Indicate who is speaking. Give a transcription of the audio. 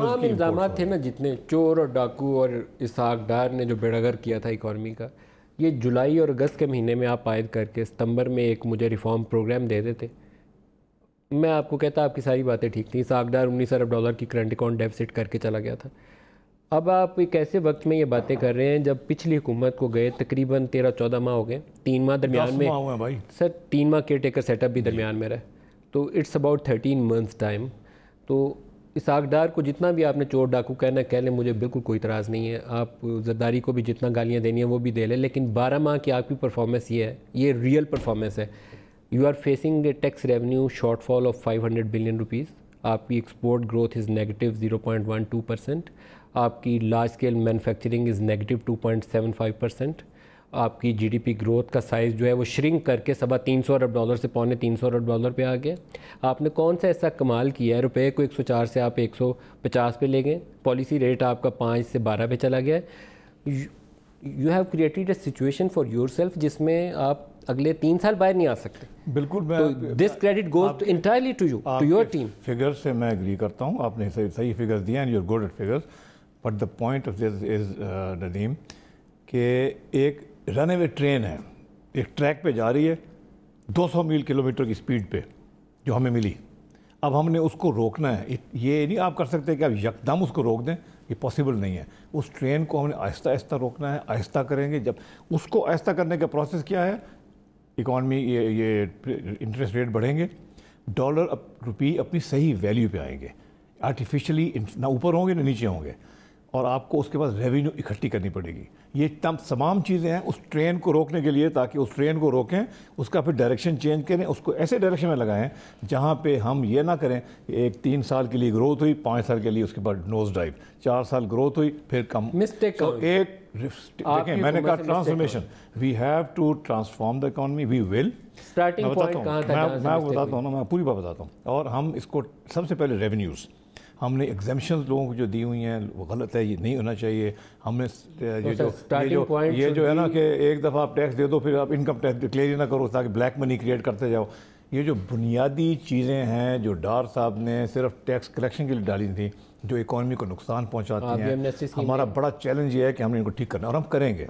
Speaker 1: تمام الزامات تھے نا جتنے چور اور ڈاکو اور اسحاق ڈار نے جو بیڑا گھر کیا تھا اکانومی کا یہ جولائی اور اگست کے مہینے میں آپ عائد کر کے ستمبر میں ایک مجھے ریفارم پروگرام دے دیتے میں آپ کو کہتا آپ کی ساری باتیں ٹھیک تھیں اسحاق ڈار انیس ارب ڈالر کی کرنٹ اکاؤنٹ ڈیفیسٹ کر کے چلا گیا تھا اب آپ ایک ایسے وقت میں یہ باتیں کر رہے ہیں جب پچھلی حکومت کو گئے تقریباً تیرہ چودہ ماہ ہو گئے تین ماہ درمیان میں سر تین ماہ کیئر ٹیکر سیٹ اپ بھی درمیان میں رہے تو it's about thirteen months time تو اس ڈار کو جتنا بھی آپ نے چور ڈاکو کہنا کہہ لیں مجھے بالکل کوئی اعتراض نہیں ہے آپ زرداری کو بھی جتنا گالیاں دینی ہیں وہ بھی دے لیں لیکن بارہ ماہ کی آپ کی پرفارمنس یہ ہے یہ ریئل پرفارمنس ہے you are facing a tax revenue shortfall of five hundred billion rupees آپ کی export growth is negative zero point one two percent آپ کی large scale manufacturing is negative two point seven five percent آپ کی G D P growth کا size جو ہے وہ شرنک کر کے سبا تین سو ارب ڈالر سے پونے تین سو ارب ڈالر پہ آ گیا آپ نے کون سا ایسا کمال کیا ہے روپے کو ایک سو چار سے آپ ایک سو پچاس پہ لے گئے پالیسی ریٹ آپ کا پانچ سے بارہ پہ چلا گیا ہے you have created a situation for yourself جس میں آپ اگلے تین سال باہر نہیں آ سکتے بالکل
Speaker 2: رن اے وے ٹرین ہے ایک ٹریک پہ جا رہی ہے دو سو میل کلومیٹر کی سپیڈ پہ جو ہمیں ملی اب ہم نے اس کو روکنا ہے یہ نہیں آپ کر سکتے کہ آپ یک دم اس کو روک دیں یہ پاسبل نہیں ہے اس ٹرین کو ہم نے آہستہ آہستہ روکنا ہے آہستہ کریں گے جب اس کو آہستہ کرنے کا پروسیس کیا ہے اکانومی یہ یہ انٹرسٹ ریٹ بڑھیں گے ڈالر روپی اپنی صحیح ویلیو پہ آئیں گے آرٹیفیشلی نہ اوپر ہوں گے نہ نیچے ہوں گے اور آپ کو اس کے بعد ریونیو اکٹھی کرنی پڑے گی یہ تم تمام چیزیں ہیں اس ٹرین کو روکنے کے لیے تاکہ اس ٹرین کو روکیں اس کا پھر ڈائریکشن چینج کریں اس کو ایسے ڈائریکشن میں لگائیں جہاں پہ ہم یہ نہ کریں کہ ایک تین سال کے لیے گروتھ ہوئی پانچ سال کے لیے اس کے بعد نوز ڈرائیو چار سال گروتھ ہوئی پھر کم مسٹیک ایک میں نے کہا transformation we have to transform the economy we will میں بتاتا ہوں میں بتاتا ہوں نا میں پوری بات بتاتا ہوں اور ہم اس کو سب سے پہلے ریونیوز ہم نے ایگزمشن لوگوں کو جو دی ہوئی ہیں وہ غلط ہے یہ نہیں ہونا چاہیے ہم نے یہ جو ہے نا کہ ایک دفعہ آپ ٹیکس دے دو پھر آپ انکم ٹیکس ڈکلیئر نہ کرو تاکہ بلیک منی کریٹ کرتے جاؤ یہ جو بنیادی چیزیں ہیں جو ڈار صاحب نے صرف ٹیکس کلیکشن کے لیے ڈالی تھیں جو اکانومی کو نقصان پہنچاتی ہاں، ہیں ہمارا بڑا چیلنج یہ ہے کہ ہم نے ان کو ٹھیک کرنا اور ہم کریں گے